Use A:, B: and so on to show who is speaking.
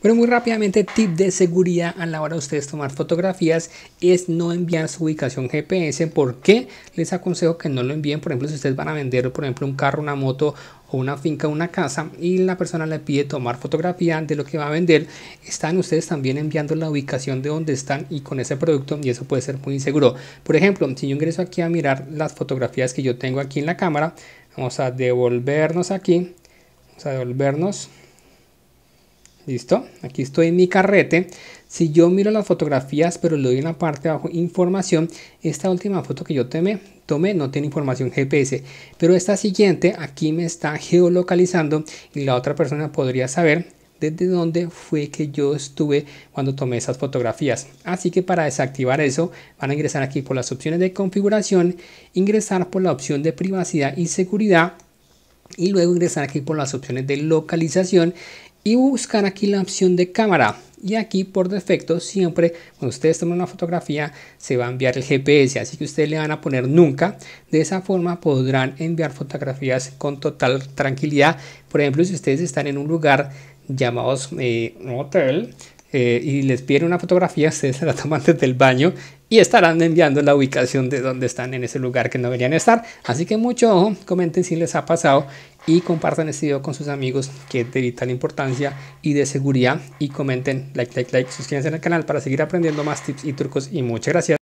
A: Pero muy rápidamente, tip de seguridad a la hora de ustedes tomar fotografías es no enviar su ubicación GPS. ¿Por qué? Les aconsejo que no lo envíen, por ejemplo, si ustedes van a vender, por ejemplo, un carro, una moto o una finca, una casa y la persona le pide tomar fotografía de lo que va a vender, están ustedes también enviando la ubicación de donde están y con ese producto y eso puede ser muy inseguro. Por ejemplo, si yo ingreso aquí a mirar las fotografías que yo tengo aquí en la cámara, vamos a devolvernos aquí, vamos a devolvernos ¿Listo? Aquí estoy en mi carrete. Si yo miro las fotografías, pero le doy en la parte de abajo información, esta última foto que yo tomé, tomé no tiene información GPS, pero esta siguiente aquí me está geolocalizando y la otra persona podría saber desde dónde fue que yo estuve cuando tomé esas fotografías. Así que para desactivar eso van a ingresar aquí por las opciones de configuración, ingresar por la opción de privacidad y seguridad y luego ingresar aquí por las opciones de localización y buscar aquí la opción de cámara y aquí por defecto siempre cuando ustedes tomen una fotografía se va a enviar el GPS así que ustedes le van a poner nunca de esa forma podrán enviar fotografías con total tranquilidad por ejemplo si ustedes están en un lugar llamados eh, hotel eh, y les piden una fotografía, se la toman desde el baño y estarán enviando la ubicación de donde están en ese lugar que no deberían estar. Así que mucho ojo, comenten si les ha pasado y compartan este video con sus amigos que es de vital importancia y de seguridad. Y comenten, like, like, like, suscríbanse al canal para seguir aprendiendo más tips y trucos y muchas gracias.